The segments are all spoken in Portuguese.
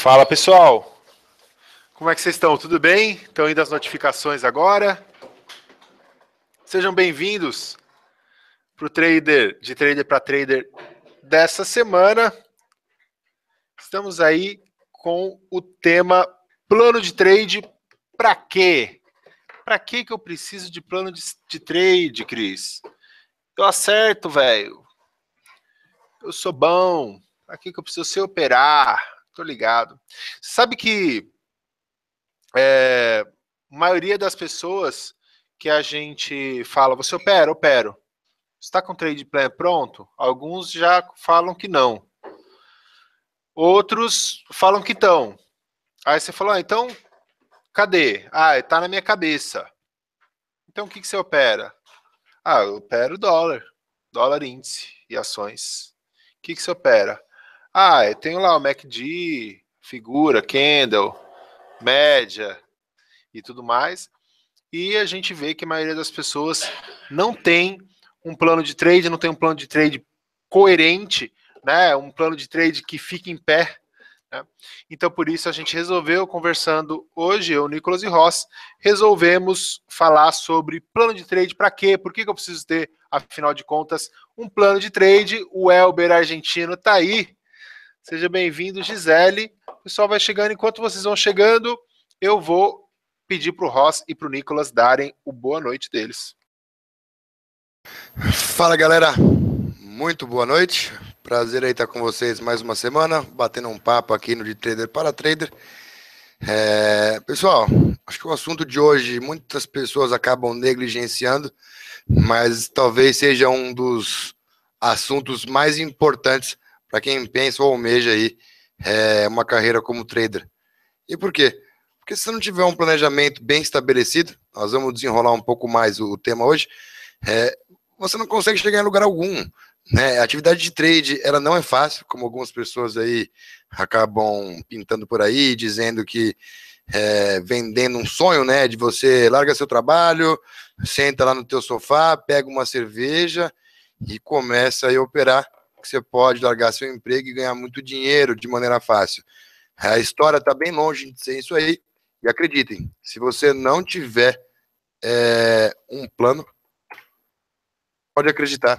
Fala pessoal, como é que vocês estão? Tudo bem? Estão indo as notificações agora? Sejam bem-vindos para o Trader, de Trader para Trader dessa semana. Estamos aí com o tema plano de trade para quê? Para que que eu preciso de plano de, de trade, Cris? Eu acerto, velho. Eu sou bom. Para que que eu preciso se operar? Tô ligado. Sabe que é, a maioria das pessoas que a gente fala, você opera, opero. Está com trade plan pronto? Alguns já falam que não. Outros falam que estão. Aí você falou, ah, então, cadê? Ah, tá na minha cabeça. Então o que, que você opera? Ah, eu opero dólar, dólar índice e ações. O que, que você opera? Ah, eu tenho lá o MACD, figura, candle, média e tudo mais. E a gente vê que a maioria das pessoas não tem um plano de trade, não tem um plano de trade coerente, né? Um plano de trade que fique em pé. Né? Então, por isso, a gente resolveu, conversando hoje, eu, Nicolas e Ross, resolvemos falar sobre plano de trade, para quê? Por que, que eu preciso ter, afinal de contas, um plano de trade? O Elber argentino está aí Seja bem-vindo, Gisele. O pessoal vai chegando. Enquanto vocês vão chegando, eu vou pedir para o Ross e para o Nicolas darem o boa noite deles. Fala, galera. Muito boa noite. Prazer aí estar com vocês mais uma semana, batendo um papo aqui no De Trader para Trader. É, pessoal, acho que o assunto de hoje muitas pessoas acabam negligenciando, mas talvez seja um dos assuntos mais importantes para quem pensa ou almeja aí é, uma carreira como trader. E por quê? Porque se não tiver um planejamento bem estabelecido, nós vamos desenrolar um pouco mais o, tema hoje, é, você não consegue chegar em lugar algum. Né? A atividade de trade, ela não é fácil, como algumas pessoas aí acabam pintando por aí, dizendo que é, vendendo um sonho, né, de você larga seu trabalho, senta lá no teu sofá, pega uma cerveja e começa a operar que você pode largar seu emprego e ganhar muito dinheiro de maneira fácil. A história está bem longe de ser isso aí. E acreditem, se você não tiver é, um plano, pode acreditar,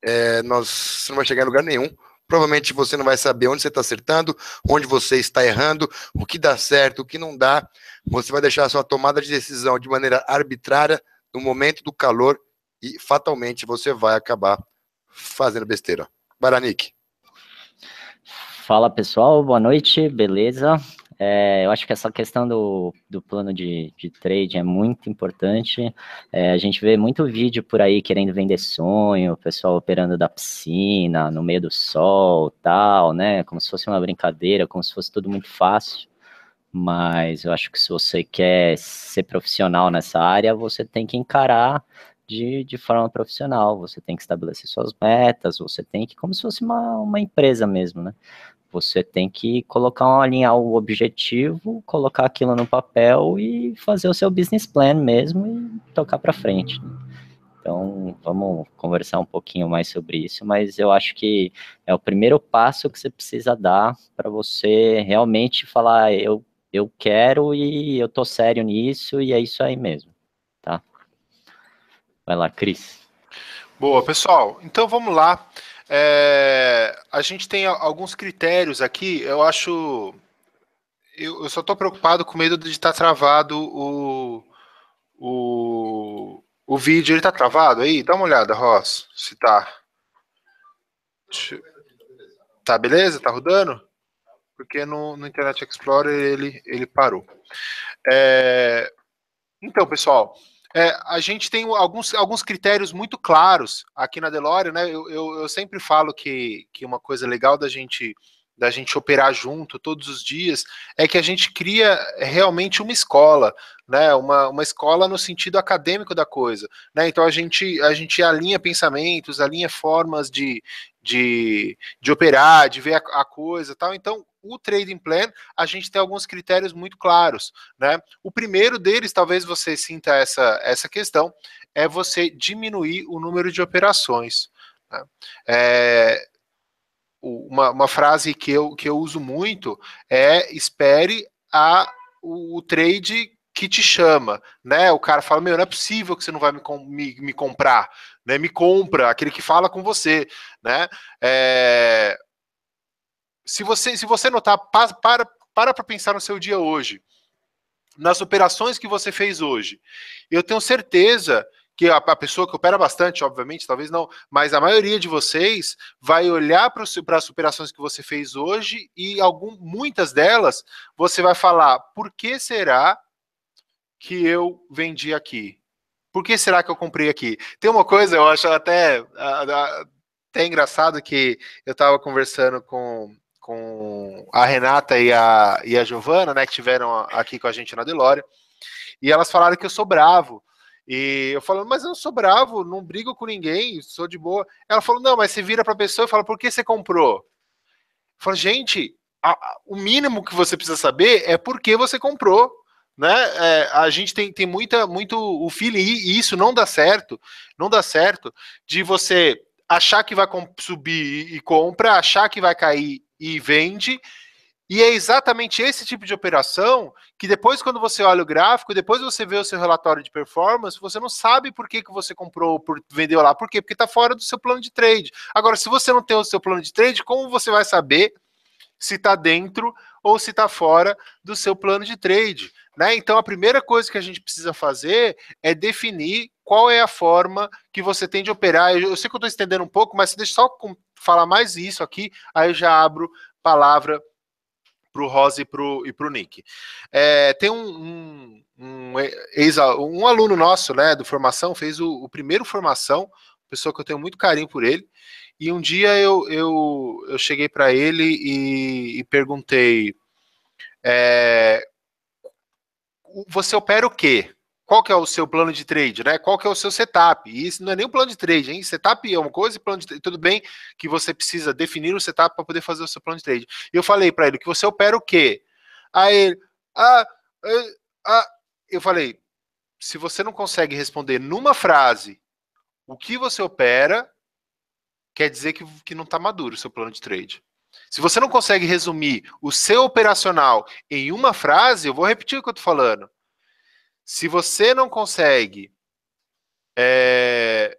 é, nós, você não vai chegar em lugar nenhum. Provavelmente você não vai saber onde você está acertando, onde você está errando, o que dá certo, o que não dá. Você vai deixar a sua tomada de decisão de maneira arbitrária no momento do calor e fatalmente você vai acabar fazendo besteira. Baranik. Fala pessoal, boa noite, beleza? É, eu acho que essa questão do, do plano de, de trade é muito importante. É, a gente vê muito vídeo por aí querendo vender sonho, o pessoal operando da piscina, no meio do sol, tal, né? Como se fosse uma brincadeira, como se fosse tudo muito fácil. Mas eu acho que se você quer ser profissional nessa área, você tem que encarar de, de forma profissional. Você tem que estabelecer suas metas, você tem que, como se fosse uma, uma empresa mesmo, né? Você tem que colocar, alinhar o objetivo, colocar aquilo no papel e fazer o seu business plan mesmo e tocar para frente. Né? Então, vamos conversar um pouquinho mais sobre isso, mas eu acho que é o primeiro passo que você precisa dar para você realmente falar: eu, eu quero e eu tô sério nisso e é isso aí mesmo. Vai lá, Cris. Boa, pessoal. Então vamos lá. É, a gente tem alguns critérios aqui. Eu acho. Eu, eu só estou preocupado com medo de estar tá travado o, o, o vídeo. Ele está travado aí? Dá uma olhada, Ross, se está. Tá beleza? Tá rodando? Porque no, no Internet Explorer ele, ele parou. É, então, pessoal é, a gente tem alguns, alguns critérios muito claros aqui na Delório, né? Eu, eu, eu, sempre falo que, que uma coisa legal da gente da gente operar junto todos os dias é que a gente cria realmente uma escola, né? Uma, uma escola no sentido acadêmico da coisa, né? Então a gente a gente alinha pensamentos, alinha formas de, de, de operar, de ver a, a coisa, tal. Então o trading plan, a gente tem alguns critérios muito claros, né? O primeiro deles, talvez você sinta essa, essa questão, é você diminuir o número de operações. Né? É, uma, uma frase que eu, que eu uso muito é espere a, o, o trade que te chama, né? O cara fala, meu, não é possível que você não vai me, me, me comprar, né? Me compra, aquele que fala com você, né? É, se você, se você notar, para para para pensar no seu dia hoje, nas operações que você fez hoje. Eu tenho certeza que a, a pessoa que opera bastante, obviamente, talvez não, mas a maioria de vocês vai olhar para as operações que você fez hoje e algum, muitas delas você vai falar: por que será que eu vendi aqui? Por que será que eu comprei aqui? Tem uma coisa, eu acho até, até engraçado que eu estava conversando com com a Renata e a, e a Giovana, né, que tiveram aqui com a gente na Delória, e elas falaram que eu sou bravo. E eu falo, mas eu não sou bravo, não brigo com ninguém, sou de boa. Ela falou, não, mas você vira para a pessoa e fala, por que você comprou? Eu falo, gente, a, a, o mínimo que você precisa saber é por que você comprou né? É, a gente tem, tem muita, muito o feeling, e isso não dá certo, não dá certo de você achar que vai subir e, e compra, achar que vai cair e vende. E é exatamente esse tipo de operação que depois, quando você olha o gráfico, depois você vê o seu relatório de performance, você não sabe por que, que você comprou, por, vendeu lá. Por quê? Porque está fora do seu plano de trade. Agora, se você não tem o seu plano de trade, como você vai saber se está dentro ou se está fora do seu plano de trade? Né? Então, a primeira coisa que a gente precisa fazer é definir qual é a forma que você tem de operar. Eu, eu sei que eu estou estendendo um pouco, mas deixa só falar mais isso aqui, aí eu já abro palavra para o Rosa e para o Nick. É, tem um, um, um, ex, um aluno nosso né, do Formação, fez o, o primeiro Formação, pessoa que eu tenho muito carinho por ele, e um dia eu, eu, eu cheguei para ele e, e perguntei é, você opera o quê? Qual que é o seu plano de trade, né? Qual que é o seu setup? E isso não é nem um plano de trade, hein? Setup é uma coisa e plano de trade. Tudo bem que você precisa definir o setup para poder fazer o seu plano de trade. E eu falei para ele que você opera o quê? Aí ele, ah, eh, ah, eu falei, se você não consegue responder numa frase o que você opera, quer dizer que, que não está maduro o seu plano de trade. Se você não consegue resumir o seu operacional em uma frase, eu vou repetir o que eu estou falando. Se você não consegue é,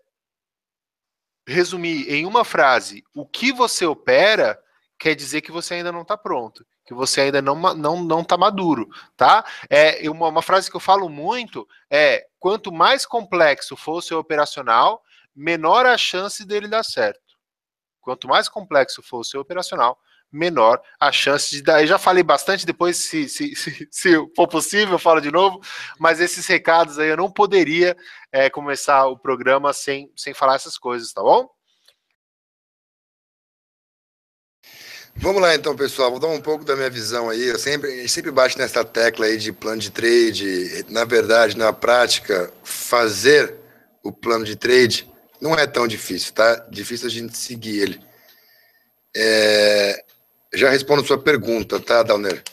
resumir em uma frase o que você opera, quer dizer que você ainda não está pronto, que você ainda não não não está maduro, tá? É uma, uma frase que eu falo muito é quanto mais complexo for o seu operacional, menor a chance dele dar certo. Quanto mais complexo for o seu operacional, menor a chance de dar. Eu já falei bastante depois, se, se, se, se for possível, eu falo de novo, mas esses recados aí eu não poderia é, começar o programa sem, sem falar essas coisas, tá bom? Vamos lá então, pessoal. Vou dar um pouco da minha visão aí. Eu sempre, sempre bate nessa tecla aí de plano de trade. Na verdade, na prática, fazer o plano de trade não é tão difícil, tá? Difícil a gente seguir ele. É... Já respondo sua pergunta, tá, Downer?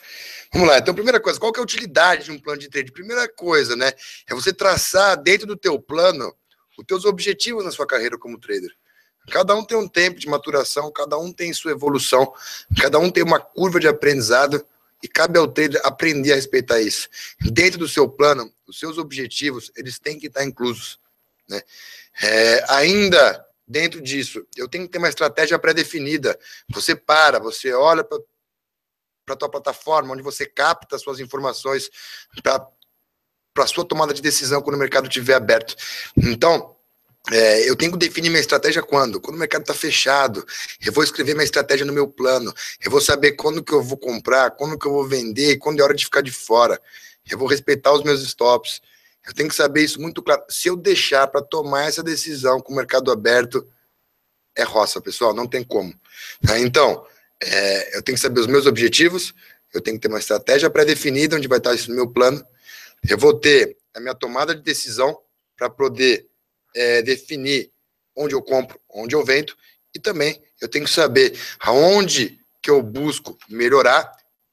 Vamos lá, então, primeira coisa, qual que é a utilidade de um plano de trade? Primeira coisa, né, é você traçar dentro do teu plano os teus objetivos na sua carreira como trader. Cada um tem um tempo de maturação, cada um tem sua evolução, cada um tem uma curva de aprendizado e cabe ao trader aprender a respeitar isso. Dentro do seu plano, os seus objetivos, eles têm que estar inclusos, né? É, ainda dentro disso, eu tenho que ter uma estratégia pré-definida. Você para, você olha para a tua plataforma, onde você capta suas informações para a sua tomada de decisão quando o mercado estiver aberto. Então, é, eu tenho que definir minha estratégia quando? Quando o mercado está fechado. Eu vou escrever minha estratégia no meu plano. Eu vou saber quando que eu vou comprar, quando que eu vou vender, quando é hora de ficar de fora. Eu vou respeitar os meus stops. Eu tenho que saber isso muito claro. Se eu deixar para tomar essa decisão com o mercado aberto, é roça, pessoal, não tem como. Tá? Então, é, eu tenho que saber os meus objetivos, eu tenho que ter uma estratégia pré-definida onde vai estar isso no meu plano. Eu vou ter a minha tomada de decisão para poder é, definir onde eu compro, onde eu vendo, e também eu tenho que saber aonde que eu busco melhorar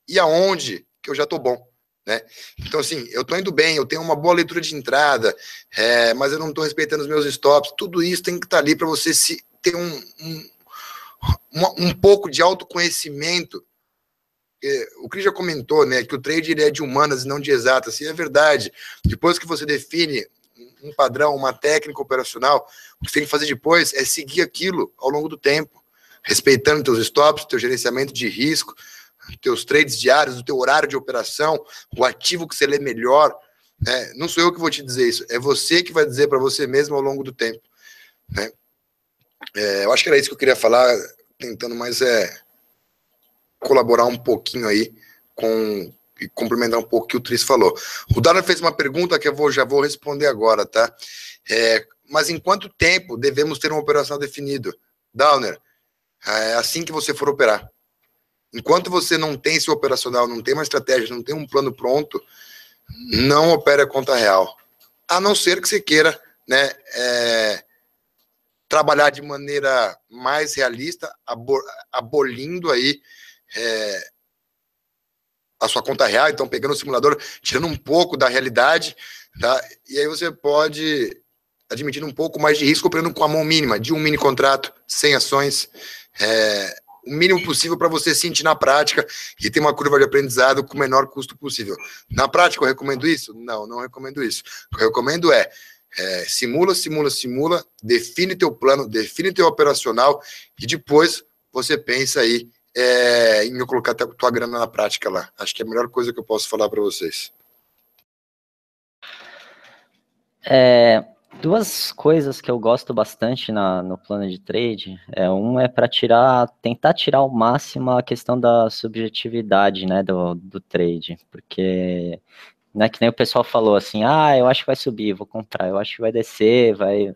e aonde que eu já estou bom. Né? Então, assim, eu estou indo bem, eu tenho uma boa leitura de entrada, é, mas eu não estou respeitando os meus stops. Tudo isso tem que estar tá ali para você se ter um, um, um pouco de autoconhecimento é, o Cris já comentou, né, que o trade ele é de humanas e não de exatas, e é verdade. Depois que você define um padrão, uma técnica operacional, o que você tem que fazer depois é seguir aquilo ao longo do tempo, respeitando teus stops, teu gerenciamento de risco, teus trades diários, o teu horário de operação, o ativo que você lê melhor. Né? Não sou eu que vou te dizer isso, é você que vai dizer para você mesmo ao longo do tempo. Né? É, eu acho que era isso que eu queria falar, tentando mais é, colaborar um pouquinho aí com e complementar um pouco o que o Tris falou. O Dara fez uma pergunta que eu vou, já vou responder agora, tá? É, mas em quanto tempo devemos ter uma operação definida? Downer, é assim que você for operar. Enquanto você não tem seu operacional, não tem uma estratégia, não tem um plano pronto, não opere a conta real. A não ser que você queira né, é, trabalhar de maneira mais realista, abolindo aí é, a sua conta real, então pegando o simulador, tirando um pouco da realidade, tá? E aí você pode admitir um pouco mais de risco, operando com a mão mínima, de um mini contrato, sem ações, é, o mínimo possível para você sentir na prática e ter uma curva de aprendizado com o menor custo possível. Na prática, eu recomendo isso? Não, não recomendo isso. O que eu recomendo é, é simula, simula, simula, define teu plano, define teu operacional e depois você pensa aí é, em eu colocar tua, tua grana na prática lá. Acho que é a melhor coisa que eu posso falar para vocês. É, Duas coisas que eu gosto bastante na, no plano de trade, é um é para tirar, tentar tirar ao máximo a questão da subjetividade, né, do, do trade, porque né, que nem o pessoal falou assim, ah, eu acho que vai subir, vou comprar, eu acho que vai descer, vai,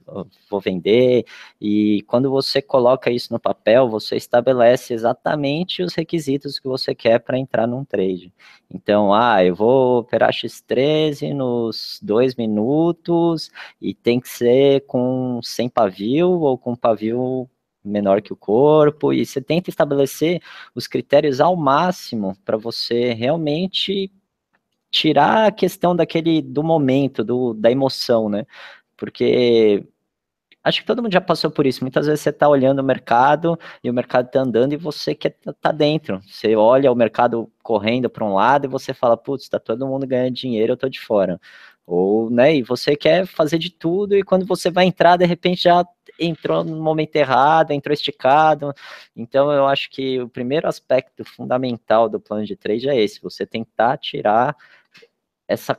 vou vender. E quando você coloca isso no papel, você estabelece exatamente os requisitos que você quer para entrar num trade. Então, ah, eu vou operar X13 nos dois minutos e tem que ser com sem pavio ou com pavio menor que o corpo, e você tenta estabelecer os critérios ao máximo para você realmente tirar a questão daquele do momento, do, da emoção, né? Porque acho que todo mundo já passou por isso. Muitas vezes você está olhando o mercado e o mercado está andando e você quer tá, tá dentro. Você olha o mercado correndo para um lado e você fala, putz, está todo mundo ganhando dinheiro, eu estou de fora. Ou, né, e você quer fazer de tudo e quando você vai entrar, de repente já entrou no momento errado, entrou esticado. Então, eu acho que o primeiro aspecto fundamental do plano de trade é esse: você tentar tirar essa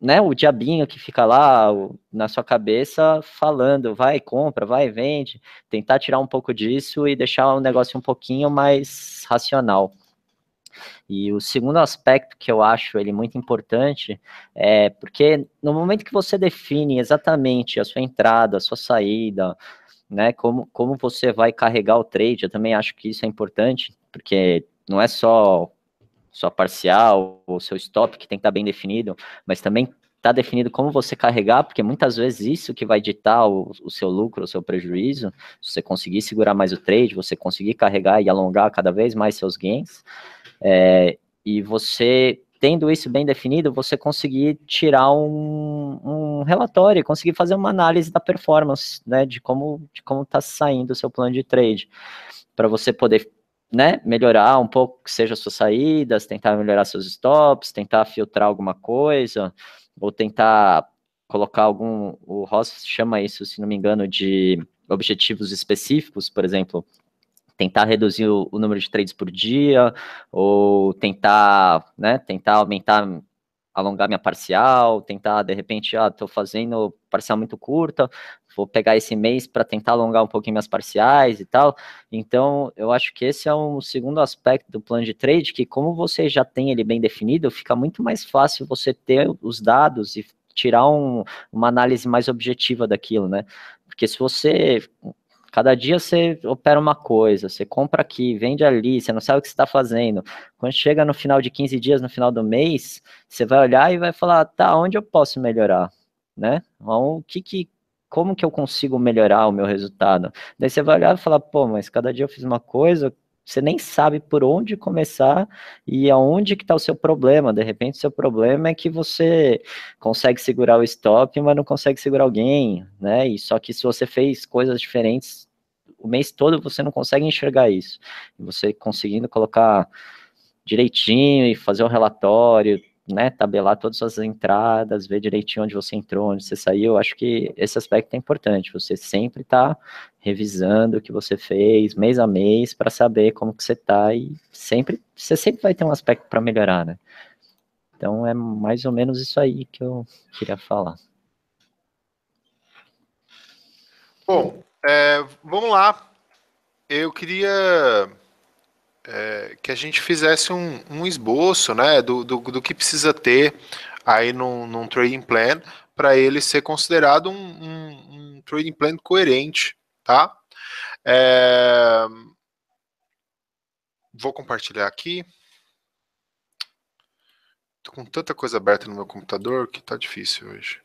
né, o diabinho que fica lá na sua cabeça falando, vai, compra, vai, vende, tentar tirar um pouco disso e deixar o negócio um pouquinho mais racional. E o segundo aspecto que eu acho ele muito importante é porque no momento que você define exatamente a sua entrada, a sua saída, né, como, como você vai carregar o trade, eu também acho que isso é importante, porque não é só sua parcial, o seu stop, que tem que estar tá bem definido, mas também está definido como você carregar, porque muitas vezes isso que vai ditar o, o seu lucro, o seu prejuízo, se você conseguir segurar mais o trade, você conseguir carregar e alongar cada vez mais seus gains, é, e você tendo isso bem definido, você conseguir tirar um, um relatório, conseguir fazer uma análise da performance, né, de como de como está saindo o seu plano de trade, para você poder né, melhorar um pouco que seja suas saídas, tentar melhorar seus stops, tentar filtrar alguma coisa, ou tentar colocar algum. O Ross chama isso, se não me engano, de objetivos específicos, por exemplo, tentar reduzir o, o número de trades por dia, ou tentar, né, tentar aumentar alongar minha parcial, tentar, de repente, ah, tô fazendo parcial muito curta, vou pegar esse mês para tentar alongar um pouquinho minhas parciais e tal. Então, eu acho que esse é um segundo aspecto do plano de trade, que como você já tem ele bem definido, fica muito mais fácil você ter os dados e tirar um, uma análise mais objetiva daquilo, né? Porque se você Cada dia você opera uma coisa, você compra aqui, vende ali, você não sabe o que você está fazendo. Quando chega no final de 15 dias, no final do mês, você vai olhar e vai falar, tá, onde eu posso melhorar? Né? Então, o que que, como que eu consigo melhorar o meu resultado? Daí você vai olhar e falar, pô, mas cada dia eu fiz uma coisa, você nem sabe por onde começar e aonde que está o seu problema. De repente, seu problema é que você consegue segurar o stop, mas não consegue segurar alguém, né? E só que se você fez coisas diferentes o mês todo, você não consegue enxergar isso. E você conseguindo colocar direitinho e fazer um relatório, né, tabelar todas as entradas, ver direitinho onde você entrou, onde você saiu. Acho que esse aspecto é importante. Você sempre está revisando o que você fez, mês a mês, para saber como que você está e sempre você sempre vai ter um aspecto para melhorar, né? Então é mais ou menos isso aí que eu queria falar. Bom, é, vamos lá. Eu queria é, que a gente fizesse um, um esboço né, do, do, do, que precisa ter aí num, num trading plan para ele ser considerado um, um, um, trading plan coerente, tá? É... Vou compartilhar aqui. Tô com tanta coisa aberta no meu computador que está difícil hoje.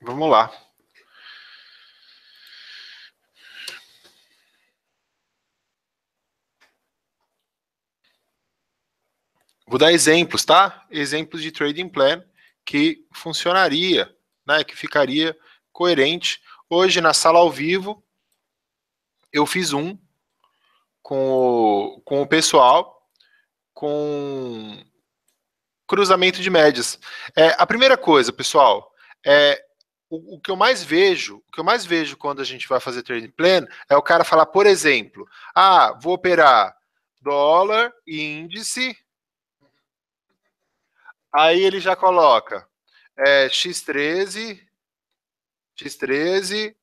Vamos lá. Vou dar exemplos, tá? Exemplos de trading plan que funcionaria, né? Que ficaria coerente. Hoje, na sala ao vivo, eu fiz um com o, com o pessoal com cruzamento de médias. É, a primeira coisa, pessoal, é o, o, que eu mais vejo, o que eu mais vejo quando a gente vai fazer trading plan é o cara falar, por exemplo, ah, vou operar dólar, índice, Aí ele já coloca é, x13, x13,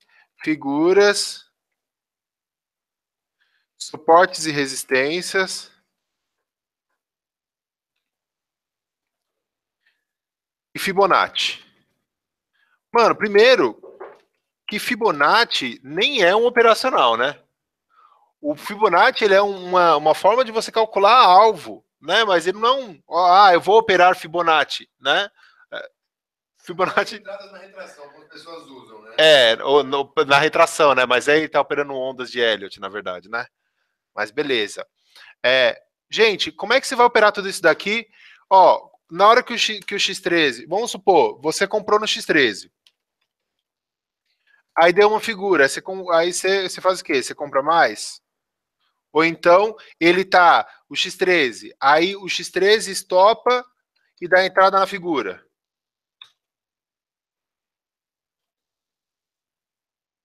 figuras, suportes e resistências. E Fibonacci. Mano, primeiro que Fibonacci nem é um operacional, né? O Fibonacci ele é uma, uma forma de você calcular alvo né? Mas ele não, ah, eu vou operar Fibonacci, né? É, Fibonacci. Né? É, ou, no, na retração, né? Mas aí tá operando ondas de Elliot, na verdade, né? Mas beleza. É, gente, como é que você vai operar tudo isso daqui? Ó, na hora que o, X, que o X13, vamos supor, você comprou no X13. Aí deu uma figura, você, aí você, você faz o quê? Você compra mais? Ou então ele tá o X13. Aí o X13 estopa e dá entrada na figura.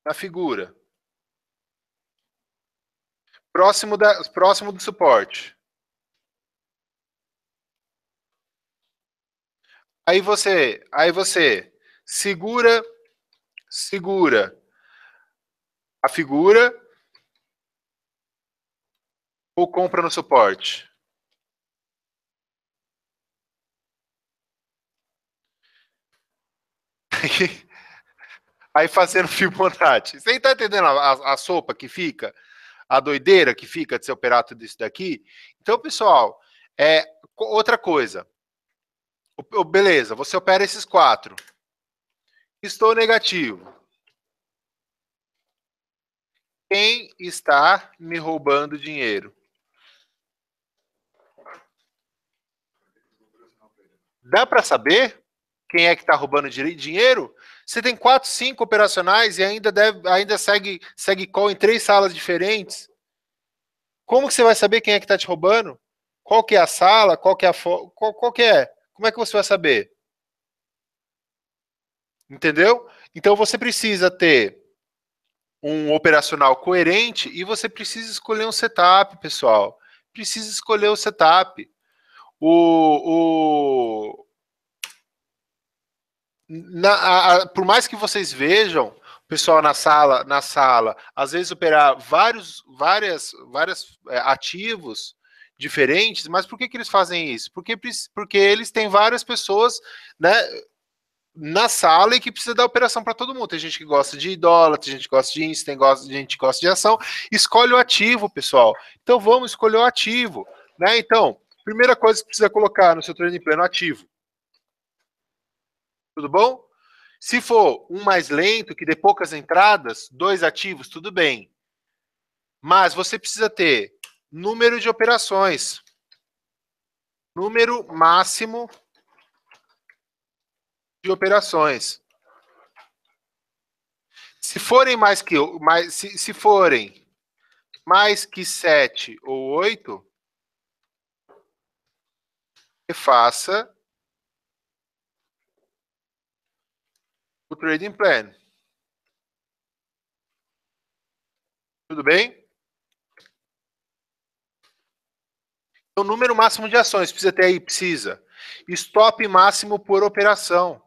Na figura. Próximo, da, próximo do suporte. Aí você, aí você segura, segura a figura, ou compra no suporte. Aí fazendo Fibonacci. Você está entendendo a, a, sopa que fica? A doideira que fica de se operar tudo isso daqui? Então, pessoal, é, outra coisa. O, beleza, você opera esses quatro. Estou negativo. Quem está me roubando dinheiro? Dá para saber quem é que está roubando dinheiro? Você tem quatro, cinco operacionais e ainda, deve, ainda segue, segue call em três salas diferentes. Como que você vai saber quem é que está te roubando? Qual que é a sala? Qual que é a fo... qual, qual que é? Como é que você vai saber? Entendeu? Então você precisa ter um operacional coerente e você precisa escolher um setup, pessoal. Precisa escolher o setup o, o na, a, a, por mais que vocês vejam o pessoal na sala, na sala, às vezes operar vários, várias, várias é, ativos diferentes, mas por que, que eles fazem isso? Porque, porque eles têm várias pessoas, né? Na sala e que precisa dar operação para todo mundo. Tem gente que gosta de dólar, tem gente que gosta de índice, tem gosta, gente que gosta de ação. Escolhe o ativo, pessoal. Então vamos escolher o ativo, né? Então, Primeira coisa que precisa colocar no seu treino em pleno ativo. Tudo bom? Se for um mais lento, que dê poucas entradas, dois ativos, tudo bem. Mas você precisa ter número de operações. Número máximo de operações. Se forem mais que mais, se, se forem mais que 7 ou 8, faça o trading plan. Tudo bem? O então, número máximo de ações precisa ter aí, precisa. Stop máximo por operação.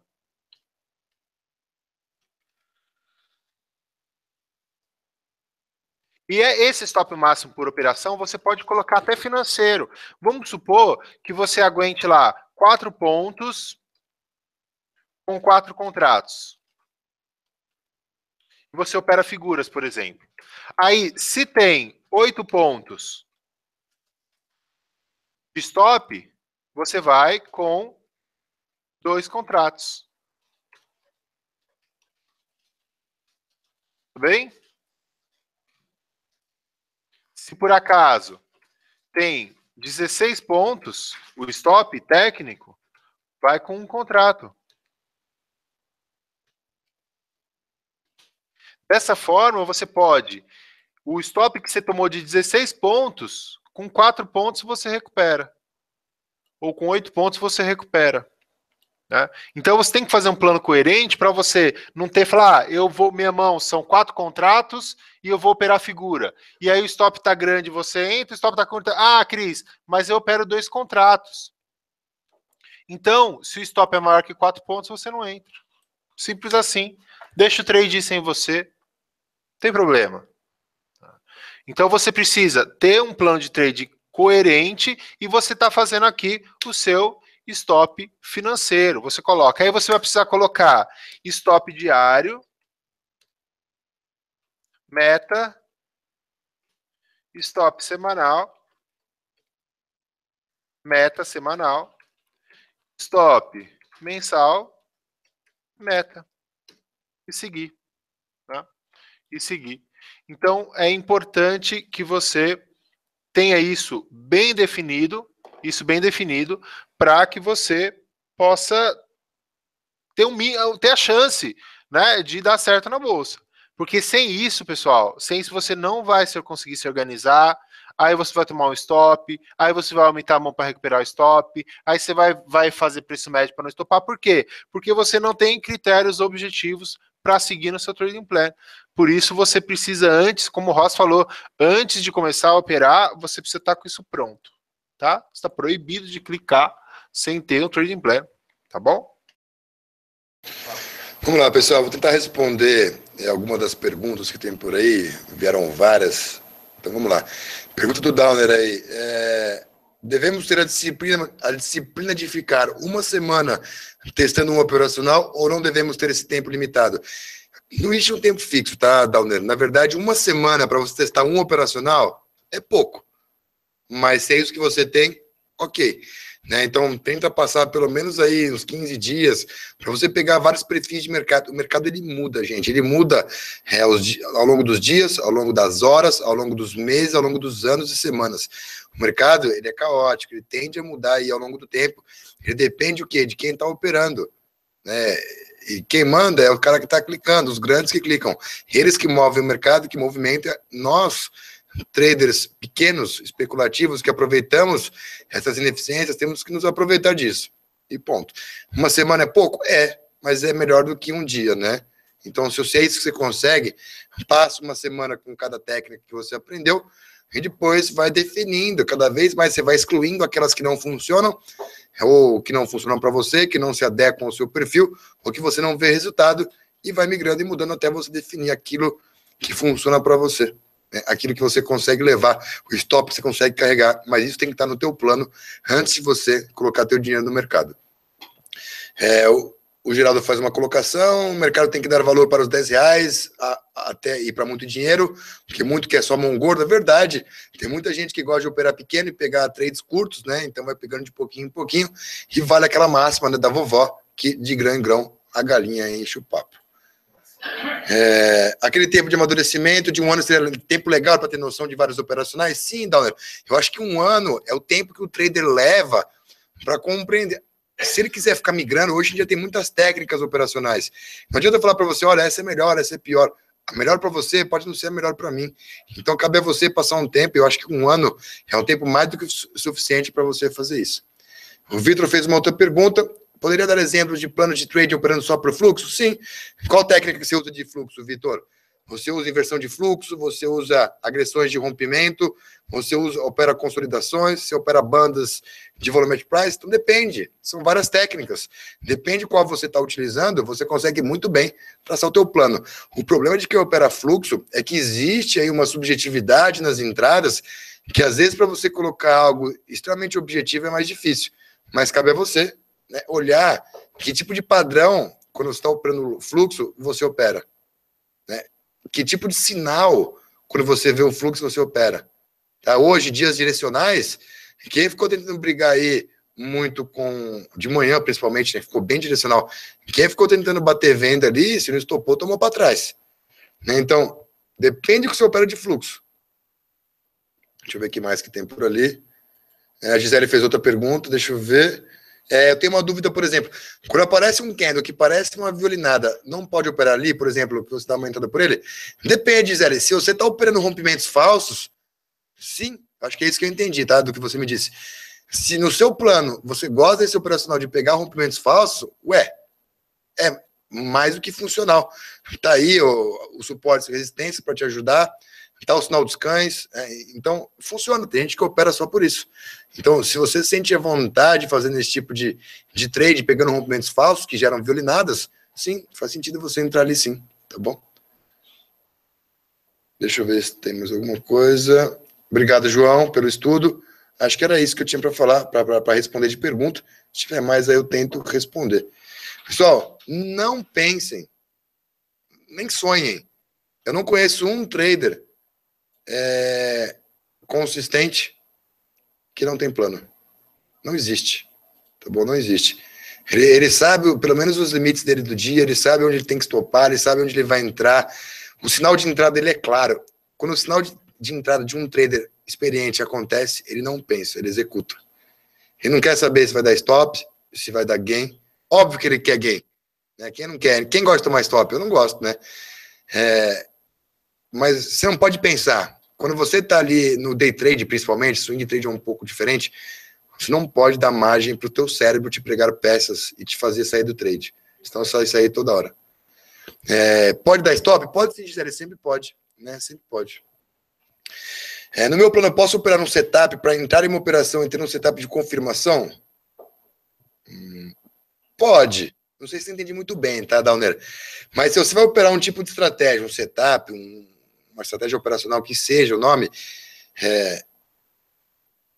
E é esse stop máximo por operação você pode colocar até financeiro. Vamos supor que você aguente lá quatro pontos com quatro contratos. Você opera figuras, por exemplo. Aí, se tem oito pontos de stop, você vai com dois contratos. Tudo tá bem? se por acaso tem 16 pontos, o stop técnico vai com um contrato. Dessa forma, você pode. O stop que você tomou de 16 pontos, com 4 pontos você recupera. Ou com 8 pontos você recupera. Né? Então você tem que fazer um plano coerente para você não ter falar, ah, eu vou, minha mão são quatro contratos e eu vou operar figura. E aí o stop está grande, você entra, o stop está curto. Ah, Cris, mas eu opero dois contratos. Então, se o stop é maior que quatro pontos, você não entra. Simples assim. Deixa o trade sem você, não tem problema. Então você precisa ter um plano de trade coerente e você está fazendo aqui o seu stop financeiro. Você coloca. Aí você vai precisar colocar stop diário, meta, stop semanal, meta semanal, stop mensal, meta e seguir, tá? E seguir. Então é importante que você tenha isso bem definido, isso bem definido, para que você possa ter, um, ter a chance né, de dar certo na bolsa. Porque sem isso, pessoal, sem isso você não vai conseguir se organizar, aí você vai tomar um stop, aí você vai aumentar a mão para recuperar o stop, aí você vai, vai fazer preço médio para não estopar. Por quê? Porque você não tem critérios objetivos para seguir no seu trading plan. Por isso você precisa antes, como o Ross falou, antes de começar a operar, você precisa estar tá com isso pronto, tá? Está proibido de clicar sem ter um trading plan, tá bom? Vamos lá, pessoal, vou tentar responder é, algumas das perguntas que tem por aí, vieram várias. Então vamos lá. Pergunta do Downer aí. É... Devemos ter a disciplina, a disciplina de ficar uma semana testando um operacional ou não devemos ter esse tempo limitado? Não existe um tempo fixo, tá, Downer? Na verdade, uma semana para você testar um operacional é pouco. Mas se é isso que você tem, ok. Né? Então, tenta passar pelo menos aí uns 15 dias para você pegar vários perfis de mercado. O mercado ele muda, gente. Ele muda é, ao longo dos dias, ao longo das horas, ao longo dos meses, ao longo dos anos e semanas. O mercado ele é caótico, ele tende a mudar aí ao longo do tempo. Ele depende o quê? De quem está operando. Né? E quem manda é o cara que está clicando, os grandes que clicam. Eles que movem o mercado, que movimenta nós traders pequenos, especulativos, que aproveitamos essas ineficiências, temos que nos aproveitar disso. E ponto. Uma semana é pouco? É, mas é melhor do que um dia, né? Então, se você é isso que você consegue, passa uma semana com cada técnica que você aprendeu e depois vai definindo, cada vez mais você vai excluindo aquelas que não funcionam ou que não funcionam para você, que não se adequam ao seu perfil ou que você não vê resultado e vai migrando e mudando até você definir aquilo que funciona para você. É aquilo que você consegue levar, o stop você consegue carregar, mas isso tem que estar no teu plano antes de você colocar teu dinheiro no mercado. É, o, o Geraldo faz uma colocação, o mercado tem que dar valor para os 10 reais, a, até ir para muito dinheiro, porque muito que é só mão gorda, verdade. Tem muita gente que gosta de operar pequeno e pegar trades curtos, né? Então vai pegando de pouquinho em pouquinho, e vale aquela máxima né, da vovó, que de grão em grão a galinha enche o papo. É, aquele tempo de amadurecimento de um ano seria tempo legal para ter noção de vários operacionais? Sim, Downer. Eu acho que um ano é o tempo que o trader leva para compreender. Se ele quiser ficar migrando, hoje em dia tem muitas técnicas operacionais. Não adianta eu falar para você, olha, essa é melhor, essa é pior. A melhor para você pode não ser a melhor para mim. Então, cabe a você passar um tempo. Eu acho que um ano é um tempo mais do que suficiente para você fazer isso. O Vitor fez uma outra pergunta. Poderia dar exemplos de plano de trade operando só o fluxo? Sim. Qual técnica que você usa de fluxo, Vitor? Você usa inversão de fluxo, você usa agressões de rompimento, você usa, opera consolidações, você opera bandas de volume price. Então depende. São várias técnicas. Depende qual você está utilizando, você consegue muito bem traçar o teu plano. O problema de quem opera fluxo é que existe aí uma subjetividade nas entradas que às vezes para você colocar algo extremamente objetivo é mais difícil. Mas cabe a você né, olhar que tipo de padrão, quando você está operando fluxo, você opera. Né? Que tipo de sinal, quando você vê o fluxo, você opera. Tá? Hoje, dias direcionais, quem ficou tentando brigar aí muito com. De manhã, principalmente, né? ficou bem direcional. Quem ficou tentando bater venda ali, se não estopou, tomou para trás. Né? Então, depende do que você opera de fluxo. Deixa eu ver o que mais que tem por ali. É, a Gisele fez outra pergunta, deixa eu ver. É, eu tenho uma dúvida, por exemplo, quando aparece um candle que parece uma violinada, não pode operar ali, por exemplo, que você dá tá uma entrada por ele? Depende, Zé. Se você está operando rompimentos falsos, sim, acho que é isso que eu entendi, tá? Do que você me disse. Se no seu plano você gosta desse operacional de pegar rompimentos falsos, ué, é mais do que funcional. Tá aí o, o suporte, resistência para te ajudar tá o sinal dos cães. É, então, funciona. Tem gente que opera só por isso. Então, se você sente a vontade fazendo esse tipo de, de trade, pegando rompimentos falsos que geram violinadas, sim, faz sentido você entrar ali sim, tá bom? Deixa eu ver se tem mais alguma coisa. Obrigado, João, pelo estudo. Acho que era isso que eu tinha para falar, para responder de pergunta. Se tiver mais, aí eu tento responder. Pessoal, não pensem, nem sonhem. Eu não conheço um trader é, consistente que não tem plano. Não existe. Tá bom? Não existe. Ele, ele, sabe, pelo menos, os limites dele do dia, ele sabe onde ele tem que estopar, ele sabe onde ele vai entrar. O sinal de entrada dele é claro. Quando o sinal de, de entrada de um trader experiente acontece, ele não pensa, ele executa. Ele não quer saber se vai dar stop, se vai dar gain. Óbvio que ele quer gain. Né? Quem não quer? Quem gosta de tomar stop? Eu não gosto, né? É, mas você não pode pensar. Quando você está ali no day trade, principalmente, swing trade é um pouco diferente, você não pode dar margem para o teu cérebro te pregar peças e te fazer sair do trade. Então isso sair toda hora. É, pode dar stop? Pode sim, Gisele, sempre pode. Né? Sempre pode. É, no meu plano, eu posso operar um setup para entrar em uma operação e ter um setup de confirmação? Hum, pode. Não sei se você entende muito bem, tá, Downer? Mas se você vai operar um tipo de estratégia, um setup, um, uma estratégia operacional que seja o nome, é,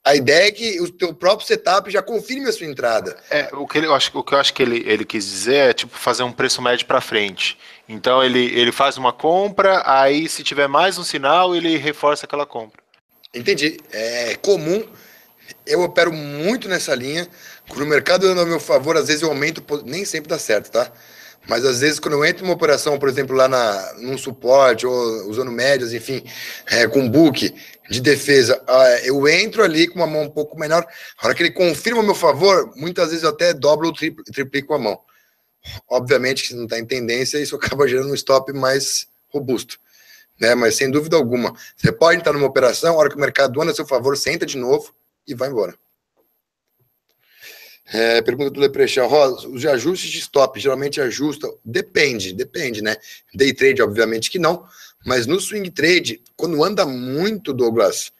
a ideia é que o teu próprio setup já confirme a sua entrada. É, o que, ele, eu, acho, o que eu acho que ele, ele quis dizer é tipo fazer um preço médio para frente. Então ele, ele faz uma compra, aí se tiver mais um sinal, ele reforça aquela compra. Entendi. É comum. Eu opero muito nessa linha. Quando o mercado anda ao meu favor, às vezes eu aumento, nem sempre dá certo, tá? Mas às vezes, quando eu entro em uma operação, por exemplo, lá na, num suporte, ou usando médias, enfim, é, com book de defesa, ah, eu entro ali com uma mão um pouco menor. A hora que ele confirma o meu favor, muitas vezes eu até dobro ou triplico a mão. Obviamente, se não está em tendência, isso acaba gerando um stop mais robusto. Né? Mas sem dúvida alguma, você pode entrar numa operação, a hora que o mercado anda a seu favor, senta de novo e vai embora. É, pergunta do Leprechal. Rosa, os ajustes de stop geralmente ajustam? Depende, depende, né? Day trade, obviamente que não, mas no swing trade, quando anda muito, Douglas,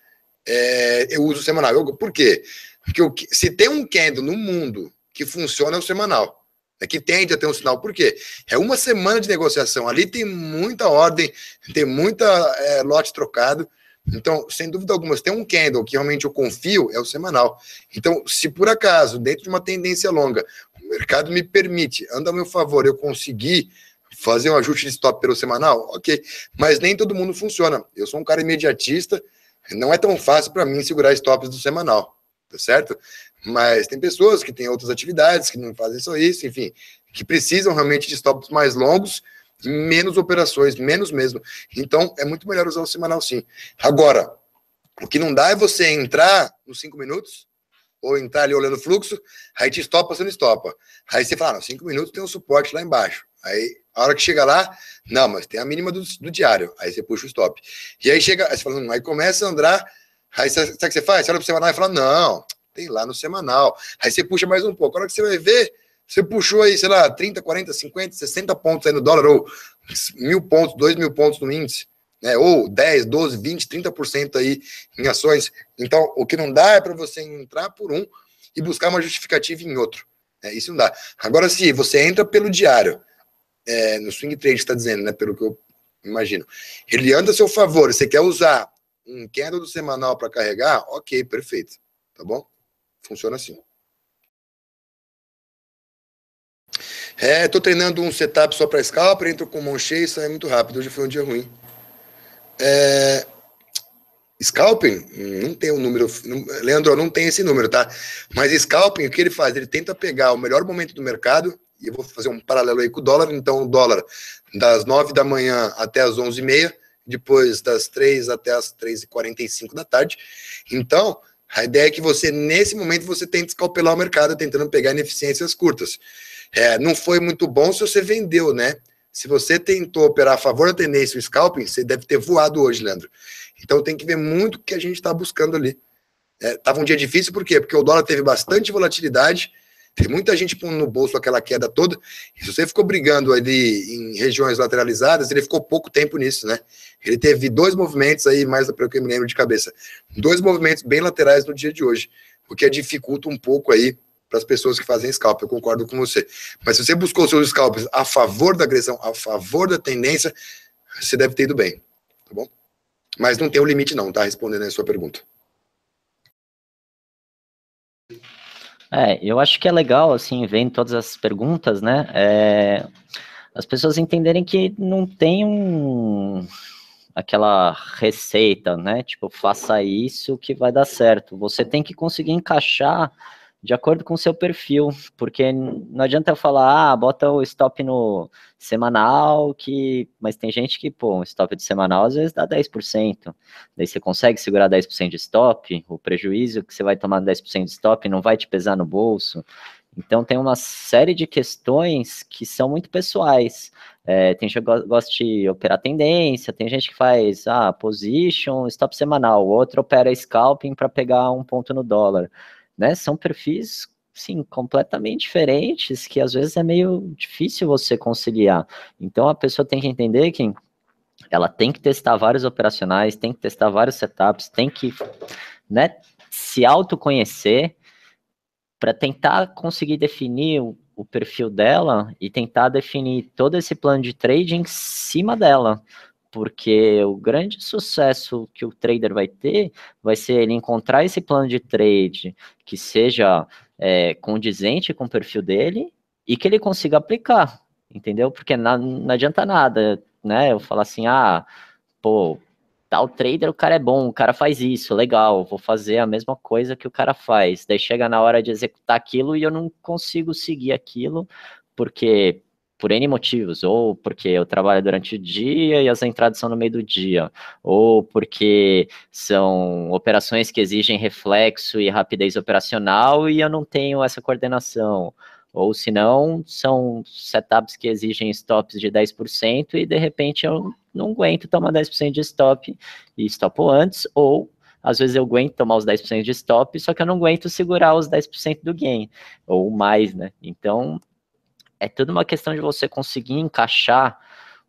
é, eu uso semanal. Eu, por quê? Porque eu, se tem um candle no mundo que funciona, é o semanal. É que tende a ter um sinal. Por quê? É uma semana de negociação. Ali tem muita ordem, tem muita é, lote trocado. Então, sem dúvida alguma, se tem um candle que realmente eu confio, é o semanal. Então, se por acaso, dentro de uma tendência longa, o mercado me permite, anda a meu favor, eu conseguir fazer um ajuste de stop pelo semanal, ok. Mas nem todo mundo funciona. Eu sou um cara imediatista, não é tão fácil para mim segurar stops do semanal, tá certo? Mas tem pessoas que têm outras atividades, que não fazem só isso, enfim, que precisam realmente de stops mais longos, menos operações, menos mesmo. Então, é muito melhor usar o semanal sim. Agora, o que não dá é você entrar nos cinco minutos, ou entrar ali olhando o fluxo, aí te estopa, você não estopa. Aí você fala, ah, não, cinco minutos tem um suporte lá embaixo. Aí, a hora que chega lá, não, mas tem a mínima do, do diário. Aí você puxa o stop. E aí chega, aí você fala, não, hum, aí começa a andar, aí você, sabe o que você faz? Você olha pro semanal e fala, não, tem lá no semanal. Aí você puxa mais um pouco. A hora que você vai ver, você puxou aí, sei lá, 30, 40, 50, 60 pontos aí no dólar, ou mil pontos, dois mil pontos no índice, né? ou 10, 12, 20, 30% aí em ações. Então, o que não dá é para você entrar por um e buscar uma justificativa em outro. É, isso não dá. Agora, se você entra pelo diário, é, no swing trade está dizendo, né, pelo que eu imagino, ele anda a seu favor, você quer usar um candle do semanal para carregar, ok, perfeito, tá bom? Funciona assim. É, tô treinando um setup só para scalper, entro com mão cheia e saio é muito rápido. Hoje foi um dia ruim. É, Scalping, não tem um número. Leandro, não tem esse número, tá? Mas scalping, o que ele faz? Ele tenta pegar o melhor momento do mercado, e eu vou fazer um paralelo aí com o dólar. Então, o dólar das 9 da manhã até as 11 e meia, depois das 3 até as 3 e 45 da tarde. Então, a ideia é que você, nesse momento, você tente escalpelar o mercado, tentando pegar ineficiências curtas. É, não foi muito bom se você vendeu, né? Se você tentou operar a favor da tendência o scalping, você deve ter voado hoje, Leandro. Então tem que ver muito o que a gente está buscando ali. É, tava um dia difícil, por quê? Porque o dólar teve bastante volatilidade, tem muita gente pondo no bolso aquela queda toda. E se você ficou brigando ali em regiões lateralizadas, ele ficou pouco tempo nisso, né? Ele teve dois movimentos aí, mais para o que eu me lembro de cabeça, dois movimentos bem laterais no dia de hoje, o que dificulta um pouco aí para as pessoas que fazem scalp, eu concordo com você. Mas se você buscou seus scalps a favor da agressão, a favor da tendência, você deve ter ido bem, tá bom? Mas não tem um limite não, tá? Respondendo a sua pergunta. É, eu acho que é legal, assim, vendo todas as perguntas, né? É, as pessoas entenderem que não tem um aquela receita, né? Tipo, faça isso que vai dar certo. Você tem que conseguir encaixar de acordo com o seu perfil, porque não adianta eu falar, ah, bota o stop no semanal, que mas tem gente que, pô, um stop de semanal às vezes dá 10%, daí você consegue segurar 10% de stop, o prejuízo que você vai tomar 10% de stop não vai te pesar no bolso, então tem uma série de questões que são muito pessoais. É, tem gente que gosta de operar tendência, tem gente que faz ah, position, stop semanal, outro opera scalping para pegar um ponto no dólar né? São perfis sim, completamente diferentes, que às vezes é meio difícil você conciliar. Então a pessoa tem que entender que ela tem que testar vários operacionais, tem que testar vários setups, tem que, né, se autoconhecer para tentar conseguir definir o, o perfil dela e tentar definir todo esse plano de trading em cima dela, porque o grande sucesso que o trader vai ter vai ser ele encontrar esse plano de trade que seja é, condizente com o perfil dele e que ele consiga aplicar, entendeu? Porque na, não adianta nada, né? Eu falar assim, ah, pô, tal trader o cara é bom, o cara faz isso, legal, vou fazer a mesma coisa que o cara faz. Daí chega na hora de executar aquilo e eu não consigo seguir aquilo porque por N motivos, ou porque eu trabalho durante o dia e as entradas são no meio do dia, ou porque são operações que exigem reflexo e rapidez operacional e eu não tenho essa coordenação, ou se não, são setups que exigem stops de 10% e de repente eu não aguento tomar 10% de stop e stopo antes, ou às vezes eu aguento tomar os 10% de stop, só que eu não aguento segurar os 10% do gain, ou mais, né? Então, é tudo uma questão de você conseguir encaixar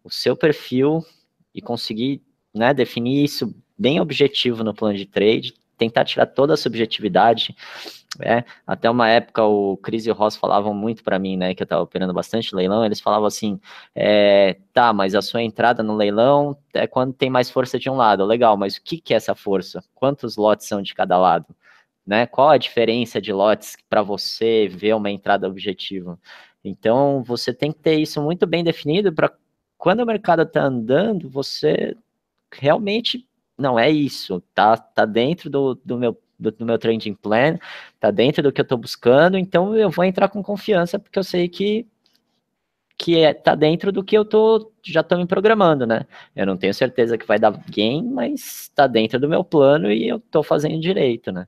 o seu perfil e conseguir né, definir isso bem objetivo no plano de trade, tentar tirar toda a subjetividade. Né? Até uma época o Cris e o Ross falavam muito para mim, né, que eu estava operando bastante leilão, eles falavam assim, é, tá, mas a sua entrada no leilão é quando tem mais força de um lado, legal, mas o que, que é essa força? Quantos lotes são de cada lado? Né? Qual a diferença de lotes para você ver uma entrada objetiva? Então, você tem que ter isso muito bem definido para quando o mercado está andando, você realmente não é isso, tá, tá dentro do, do meu do, do, meu trading plan, tá dentro do que eu estou buscando, então eu vou entrar com confiança porque eu sei que que é, tá dentro do que eu tô já estou me programando, né? Eu não tenho certeza que vai dar gain, mas tá dentro do meu plano e eu estou fazendo direito, né?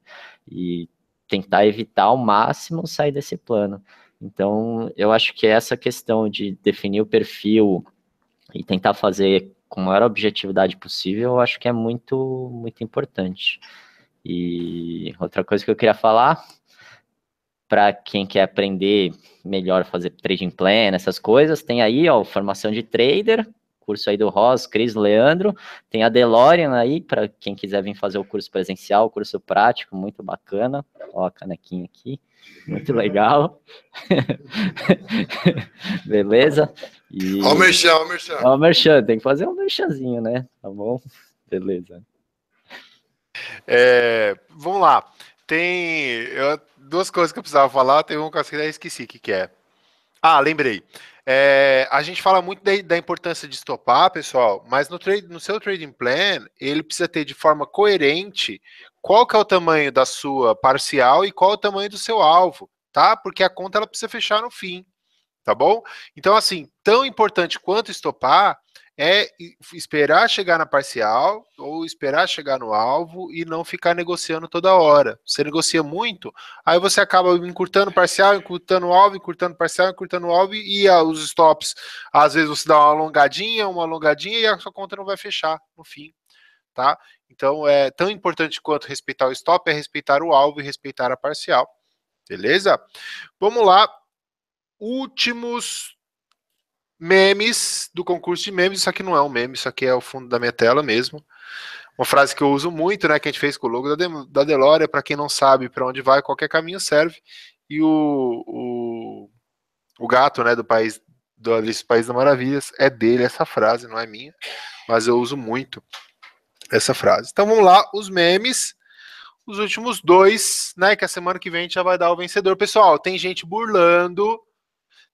E tentar evitar ao máximo sair desse plano. Então, eu acho que é essa questão de definir o perfil e tentar fazer com a maior objetividade possível, eu acho que é muito, muito importante. E outra coisa que eu queria falar, para quem quer aprender melhor fazer trading plan, essas coisas, tem aí, ó, formação de trader, curso aí do Ross, Cris, Leandro. Tem a DeLorean aí, para quem quiser vir fazer o curso presencial, curso prático, muito bacana. Ó, a canequinha aqui. Muito uhum. legal. Beleza? E... Ó o merchan, ó o merchan. Ó o merchan, tem que fazer um merchanzinho, né? Tá bom? Beleza. É, vamos lá. Tem eu, duas coisas que eu precisava falar, tem uma que eu esqueci, que, que é? Ah, lembrei. É, a gente fala muito da, da, importância de estopar, pessoal, mas no, trade, no seu trading plan, ele precisa ter de forma coerente qual que é o tamanho da sua parcial e qual é o tamanho do seu alvo, tá? Porque a conta ela precisa fechar no fim, tá bom? Então, assim, tão importante quanto estopar é esperar chegar na parcial ou esperar chegar no alvo e não ficar negociando toda hora. Você negocia muito, aí você acaba encurtando parcial, encurtando alvo, encurtando parcial, encurtando alvo e ah, os stops. Às vezes você dá uma alongadinha, uma alongadinha e a sua conta não vai fechar no fim, tá? Então é tão importante quanto respeitar o stop é respeitar o alvo e respeitar a parcial. Beleza? Vamos lá. Últimos memes do concurso de memes, isso aqui não é um meme, isso aqui é o fundo da minha tela mesmo. Uma frase que eu uso muito, né, que a gente fez com o logo da, De da Deloria, para quem não sabe para onde vai, qualquer caminho serve. E o, o, o gato, né, do país do Alice País das Maravilhas, é dele essa frase, não é minha, mas eu uso muito essa frase. Então vamos lá, os memes, os últimos dois, né, que a semana que vem a gente já vai dar o vencedor. Pessoal, tem gente burlando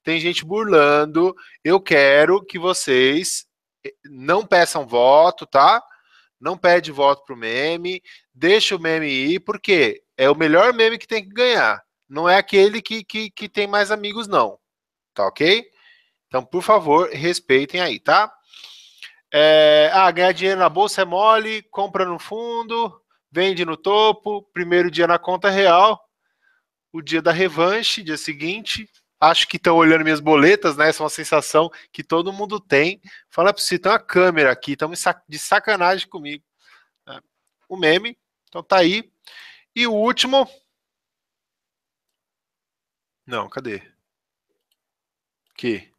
tem gente burlando. Eu quero que vocês eh, não peçam voto, tá? Não pede voto pro meme, deixa o meme ir, porque é o melhor meme que tem que ganhar. Não é aquele que, que, que tem mais amigos, não. Tá ok? Então, por favor, respeitem aí, tá? É, ah, ganhar dinheiro na bolsa é mole, compra no fundo, vende no topo, primeiro dia na conta real, o dia da revanche, dia seguinte, acho que estão olhando minhas boletas, né? Essa é uma sensação que todo mundo tem. Fala para você, tem uma câmera aqui, estão de sacanagem comigo. Né. O meme, então tá aí. E o último. Não, cadê? Aqui.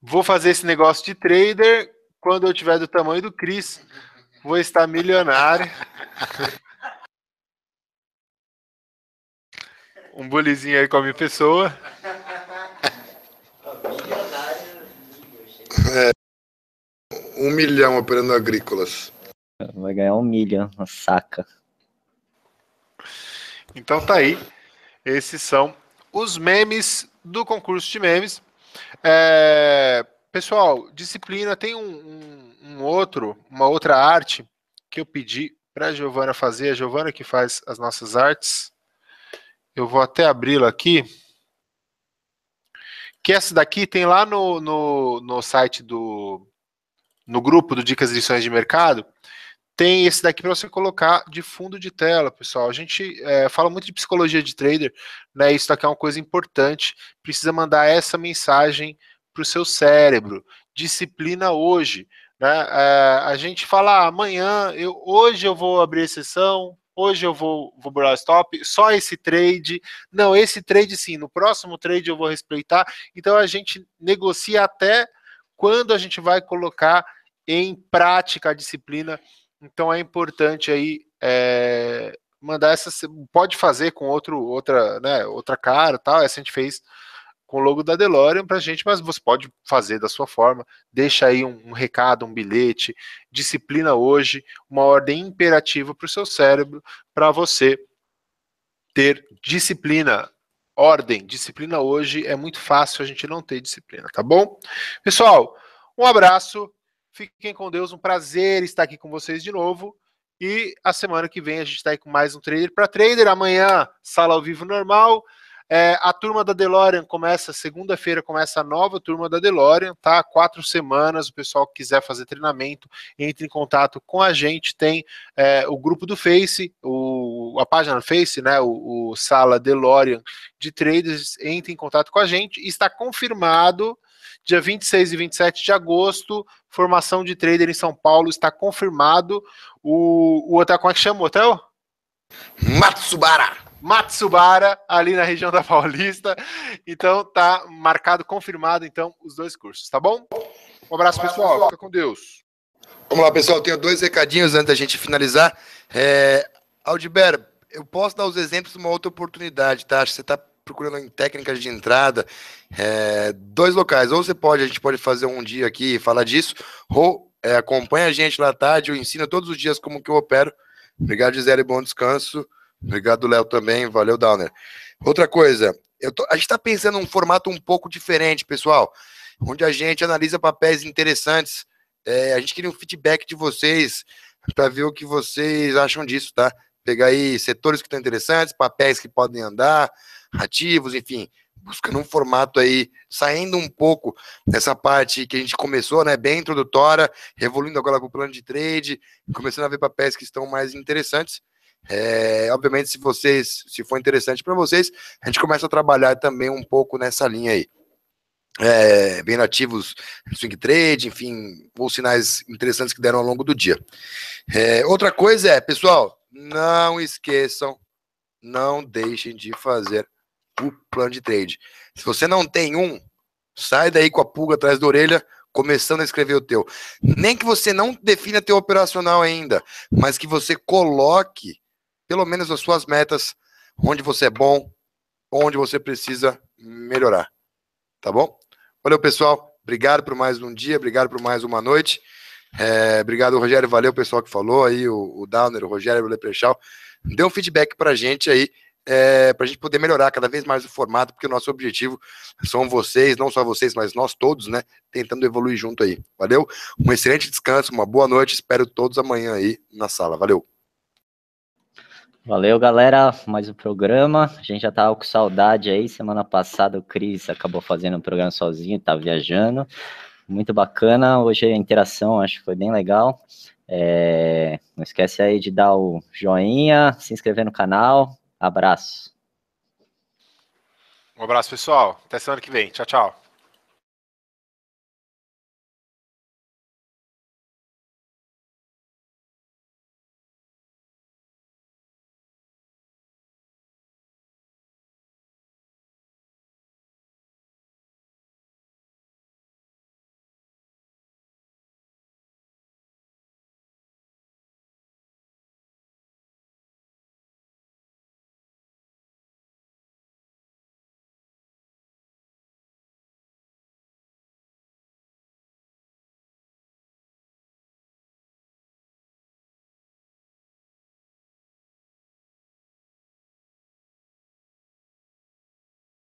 Vou fazer esse negócio de trader. Quando eu tiver do tamanho do Cris, vou estar milionário. um bolizinho aí com a minha pessoa. É, um milhão operando agrícolas. Vai ganhar um milhão, uma saca. Então tá aí. Esses são os memes do concurso de memes. É, pessoal, disciplina tem um, um, um, outro, uma outra arte que eu pedi para a Giovana fazer, a Giovana que faz as nossas artes. Eu vou até abri-la aqui. Que essa daqui tem lá no, no, no site do. No grupo do Dicas e Lições de Mercado, tem esse daqui para você colocar de fundo de tela, pessoal. A gente é, fala muito de psicologia de trader, né? Isso daqui é uma coisa importante. Precisa mandar essa mensagem para o seu cérebro. Disciplina hoje. Né? É, a gente fala ah, amanhã, eu, hoje eu vou abrir a sessão, hoje eu vou, vou stop, só esse trade, não, esse trade sim, no próximo trade eu vou respeitar. Então a gente negocia até quando a gente vai colocar em prática a disciplina. Então é importante aí é, mandar essa, pode fazer com outro, outra, né, outra cara, tal. Essa a gente fez com o logo da DeLorean para a gente, mas você pode fazer da sua forma. Deixa aí um, um recado, um bilhete, disciplina hoje, uma ordem imperativa para o seu cérebro, para você ter disciplina. Ordem, disciplina hoje é muito fácil a gente não ter disciplina, tá bom? Pessoal, um abraço, fiquem com Deus, um prazer estar aqui com vocês de novo. E a semana que vem a gente está aí com mais um trader para trader. Amanhã, sala ao vivo normal. É, a turma da DeLorean começa, segunda-feira começa a nova turma da DeLorean, tá? Quatro semanas, o pessoal que quiser fazer treinamento, entre em contato com a gente, tem é, o grupo do Face, o, a página do Face, né? O, o Sala DeLorean de Traders, entre em contato com a gente, está confirmado dia 26 e 27 de agosto, formação de trader em São Paulo, está confirmado. O, o hotel, como é que chama o hotel? Matsubara! Matsubara, ali na região da Paulista. Então tá marcado, confirmado, então, os dois cursos, tá bom? Um abraço, pessoal. Fica com Deus. Vamos lá, pessoal. Tenho dois recadinhos antes da gente finalizar. É... Aldiber, eu posso dar os exemplos de uma outra oportunidade, tá? Acho que você está procurando em técnicas de entrada, é... dois locais. Ou você pode, a gente pode fazer um dia aqui e falar disso, ou é, acompanha a gente lá à tarde, eu ensino todos os dias como que eu opero. Obrigado, Gisele, bom descanso. Obrigado, Léo, também. Valeu, Downer. Outra coisa, tô, a gente está pensando um formato um pouco diferente, pessoal, onde a gente analisa papéis interessantes. É, a gente queria um feedback de vocês para ver o que vocês acham disso, tá? Pegar aí setores que estão interessantes, papéis que podem andar, ativos, enfim, buscando um formato aí, saindo um pouco dessa parte que a gente começou, né, bem introdutória, evoluindo agora com o plano de trade, começando a ver papéis que estão mais interessantes é, obviamente, se vocês, se for interessante para vocês, a gente começa a trabalhar também um pouco nessa linha aí. É, bem nativos swing trade, enfim, os sinais interessantes que deram ao longo do dia. É, outra coisa é, pessoal, não esqueçam, não deixem de fazer o plano de trade. Se você não tem um, sai daí com a pulga atrás da orelha, começando a escrever o teu. Nem que você não defina teu operacional ainda, mas que você coloque pelo menos as suas metas, onde você é bom, onde você precisa melhorar. Tá bom? Valeu, pessoal. Obrigado por mais um dia, obrigado por mais uma noite. É, obrigado, Rogério. Valeu, pessoal que falou aí, o, o Downer, o Rogério, o Leprechal. Dê um feedback pra gente aí, é, pra gente poder melhorar cada vez mais o formato, porque o nosso objetivo são vocês, não só vocês, mas nós todos, né? Tentando evoluir junto aí. Valeu? Um excelente descanso, uma boa noite. Espero todos amanhã aí na sala. Valeu. Valeu, galera. Mais um programa. A gente já tava com saudade aí. Semana passada o Cris acabou fazendo um programa sozinho, tava tá viajando. Muito bacana. Hoje a interação acho que foi bem legal. É... Não esquece aí de dar o joinha, se inscrever no canal. Abraço. Um abraço, pessoal. Até semana que vem. Tchau, tchau.